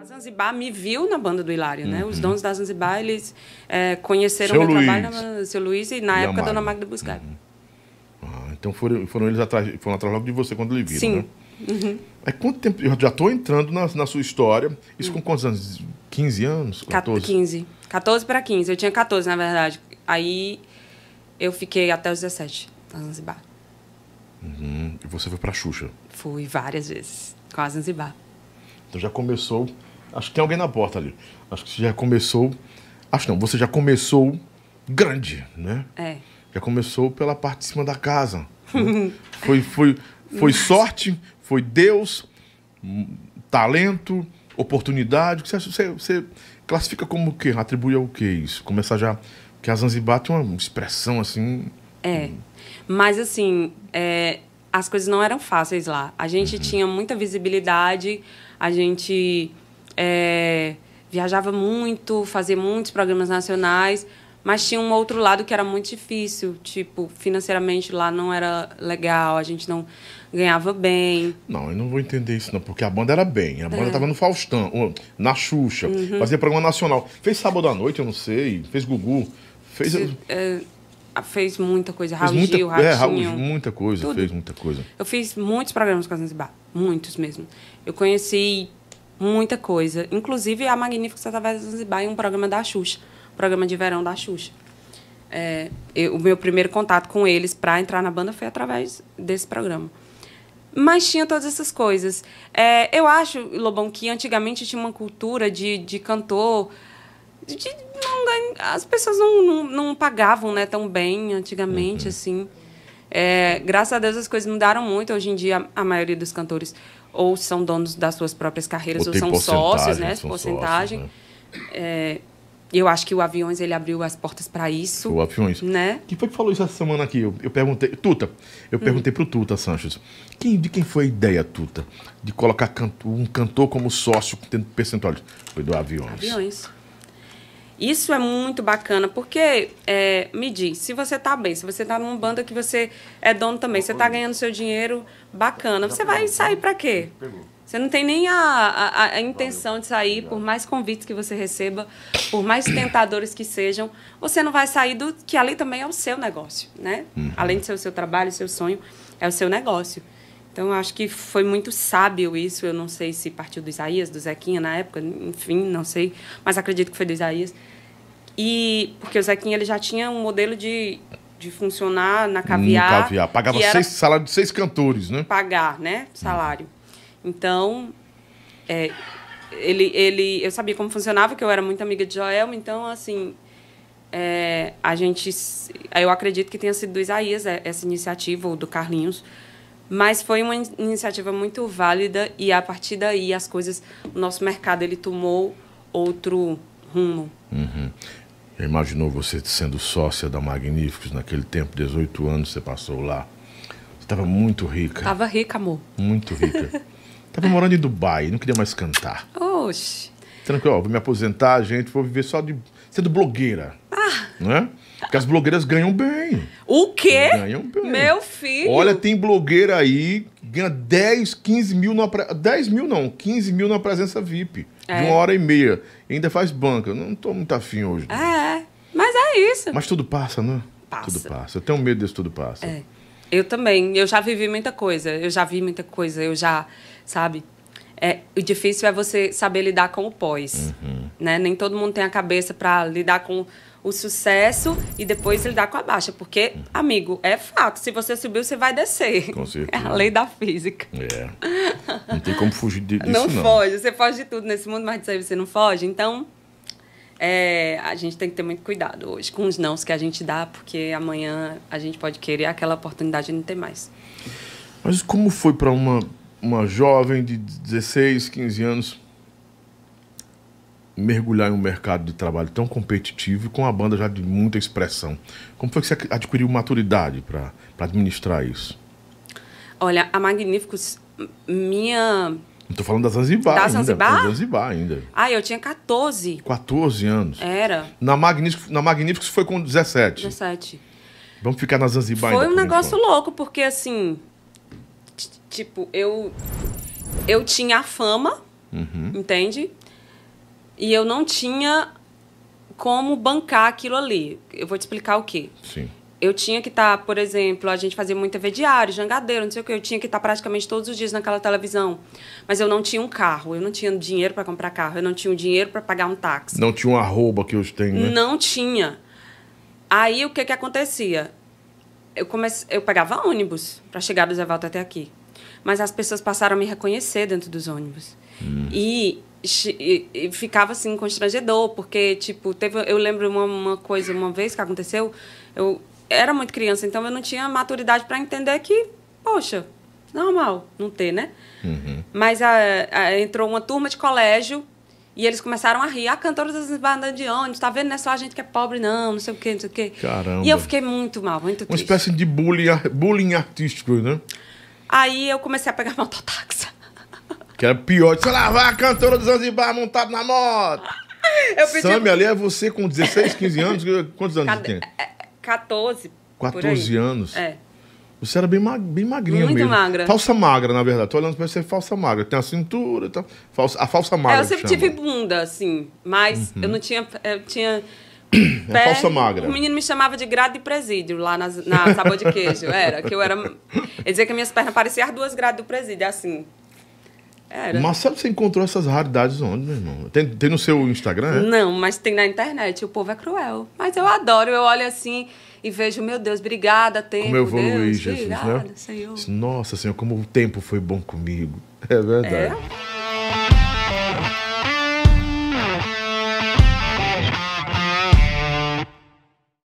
A Zanzibar me viu na banda do Hilário, uhum. né? Os uhum. donos da Zanzibar, eles é, conheceram seu meu Luiz. trabalho, seu Luiz, e na e época a Dona Magda Buscari. Uhum. Ah, então foram, foram eles atrás, foram atrás logo de você quando lhe viram, Sim. né? Uhum. Mas é quanto tempo? Eu já estou entrando na, na, sua história. Isso hum. com quantos anos? 15 anos? 14? 15. 14 para 15. Eu tinha 14, na verdade. Aí eu fiquei até os 17 na Zanzibar. Uhum. E você foi para Xuxa? Fui várias vezes com a Zanzibar. Então já começou. Acho que tem alguém na porta ali. Acho que você já começou. Acho não, você já começou grande, né? É. Já começou pela parte de cima da casa. Né? foi, foi, foi sorte, foi Deus, talento, oportunidade. Você, você, você classifica como o quê? Atribui ao quê isso? Começar já. Porque a Zanzibar tem uma expressão assim. É. Mas assim, é, as coisas não eram fáceis lá. A gente uhum. tinha muita visibilidade, a gente é, viajava muito, fazia muitos programas nacionais, mas tinha um outro lado que era muito difícil, tipo, financeiramente lá não era legal, a gente não ganhava bem. Não, eu não vou entender isso não, porque a banda era bem, a banda é. tava no Faustão, na Xuxa, uhum. fazia programa nacional. Fez sábado à noite, eu não sei, fez Gugu, fez... É ah, fez muita coisa. Raul muita, Gil, Ratinho. É, Raul, muita coisa, tudo. fez muita coisa. Eu fiz muitos programas com a Zanzibar, muitos mesmo. Eu conheci muita coisa, inclusive a Magnífica através da Zanzibar em um programa da Xuxa, um programa de verão da Xuxa. É, eu, o meu primeiro contato com eles para entrar na banda foi através desse programa. Mas tinha todas essas coisas. É, eu acho, Lobão, que antigamente tinha uma cultura de, de cantor de, não né, as pessoas não, não, não pagavam né, tão bem antigamente, uhum. assim. É, graças a Deus as coisas mudaram muito. Hoje em dia, a maioria dos cantores ou são donos das suas próprias carreiras, ou, ou são sócios, né? São porcentagem. Sócios, né? É, eu acho que o Aviões ele abriu as portas para isso. O Aviões? Né? Quem foi que falou isso essa semana aqui? Eu, eu perguntei. Tuta, eu hum. perguntei hum. pro Tuta Sanches. Quem, de quem foi a ideia, Tuta, de colocar canto, um cantor como sócio tendo percentual? Foi do Aviões. Aviões. Isso é muito bacana, porque é, me diz, se você está bem, se você está numa banda que você é dono também, você está ganhando seu dinheiro, bacana. Você vai sair para quê? Você não tem nem a, a, a intenção de sair, por mais convites que você receba, por mais tentadores que sejam, você não vai sair do que ali também é o seu negócio, né? Uhum. Além de ser o seu trabalho, o seu sonho, é o seu negócio. Então, acho que foi muito sábio isso. Eu não sei se partiu do Isaías, do Zequinha na época, enfim, não sei. Mas acredito que foi do Isaías. E porque o Zequinha ele já tinha um modelo de, de funcionar na caviar. Um caviar. Pagava seis, era... salário de seis cantores, né? Pagar, né? Hum. Salário. Então, é, ele, ele, eu sabia como funcionava, que eu era muito amiga de Joel. Então, assim, é, a gente... Eu acredito que tenha sido do Isaías é, essa iniciativa, ou do Carlinhos mas foi uma iniciativa muito válida e a partir daí as coisas, o nosso mercado ele tomou outro rumo. Uhum. Já imaginou você sendo sócia da Magníficos naquele tempo, 18 anos você passou lá? Você estava muito rica. estava rica, amor. Muito rica. estava morando em Dubai, não queria mais cantar. Oxi. Tranquilo, vou me aposentar, gente, vou viver só de sendo blogueira. Ah. Não é? Porque as blogueiras ganham bem. O quê? Ganham bem. Meu filho. Olha, tem blogueira aí que ganha 10, 15 mil na. Pre... 10 mil não, 15 mil na presença VIP. É. De uma hora e meia. E ainda faz banca. não tô muito afim hoje. É, mas é isso. Mas tudo passa, né? Passa. Tudo passa. Eu tenho medo desse tudo passa. É. Eu também. Eu já vivi muita coisa. Eu já vi muita coisa. Eu já, sabe? É, o difícil é você saber lidar com o pós. Uhum. Né? Nem todo mundo tem a cabeça para lidar com o sucesso e depois lidar com a baixa. Porque, amigo, é fato. Se você subiu, você vai descer. Com certeza. É a lei da física. É. Não tem como fugir disso, não. Não foge. Você foge de tudo nesse mundo, mas disso aí você não foge. Então, é, a gente tem que ter muito cuidado hoje com os nãos que a gente dá, porque amanhã a gente pode querer aquela oportunidade e não ter mais. Mas como foi para uma uma jovem de 16, 15 anos mergulhar em um mercado de trabalho tão competitivo com uma banda já de muita expressão? Como foi que você adquiriu maturidade para administrar isso? Olha, a Magníficos, minha. Estou falando da Zanzibar. Da Zanzibar? Ainda, da Zanzibar ainda. Ah, eu tinha 14. 14 anos. Era. Na Magníficos, na Magníficos foi com 17. 17. Vamos ficar na Zanzibar Foi um negócio louco, porque assim. Tipo, eu, eu tinha a fama, uhum. entende? E eu não tinha como bancar aquilo ali. Eu vou te explicar o quê. Sim. Eu tinha que estar, tá, por exemplo, a gente fazia muito TV diário, jangadeiro, não sei o que. Eu tinha que estar tá praticamente todos os dias naquela televisão. Mas eu não tinha um carro, eu não tinha dinheiro para comprar carro, eu não tinha um dinheiro para pagar um táxi. Não tinha um arroba que hoje tem, né? Não tinha. Aí o que que acontecia? Eu comecei, eu pegava ônibus para chegar do Zevaldo até aqui mas as pessoas passaram a me reconhecer dentro dos ônibus. Hum. E, e, e, ficava assim constrangedor, porque tipo, teve, eu lembro uma, uma coisa uma vez que aconteceu, eu era muito criança, então eu não tinha maturidade para entender que, poxa, normal não ter, né? Uhum. Mas a, a, entrou uma turma de colégio e eles começaram a rir. Ah, cantora das bandas de ônibus, tá vendo? Não é só a gente que é pobre, não, não sei o quê, não sei o quê. Caramba. E eu fiquei muito mal, muito triste. Uma espécie de bullying, bullying artístico, né? Aí eu comecei a pegar mototáxi. Que era pior. Deixa eu lavar a cantora dos Zanzibar montado na moto. Eu pedi... Sammy, ali é você com 16, 15 anos? Quantos anos Cad... você tem? 14. 14 anos? É. Você era bem, ma bem magrinha Muito mesmo. magra. Falsa magra, na verdade. Tô olhando pra você, falsa magra. Tem a cintura e tá... tal. Falsa... A falsa magra. É, eu sempre tive bunda, assim. Mas uhum. eu não tinha... Eu tinha é pé, falsa magra. O menino me chamava de grade de presídio lá na, na Sabor de Queijo. Era, que eu era. Ele dizia que minhas pernas pareciam as duas grades do presídio, assim. Era. Marcelo, você encontrou essas raridades onde, meu irmão? Tem, tem no seu Instagram? É? Não, mas tem na internet. O povo é cruel. Mas eu adoro. Eu olho assim e vejo, meu Deus, obrigada, tempo. Como eu vou, Deus, Jesus, né? obrigada, né? Senhor. Nossa Senhor, como o tempo foi bom comigo. É verdade. É?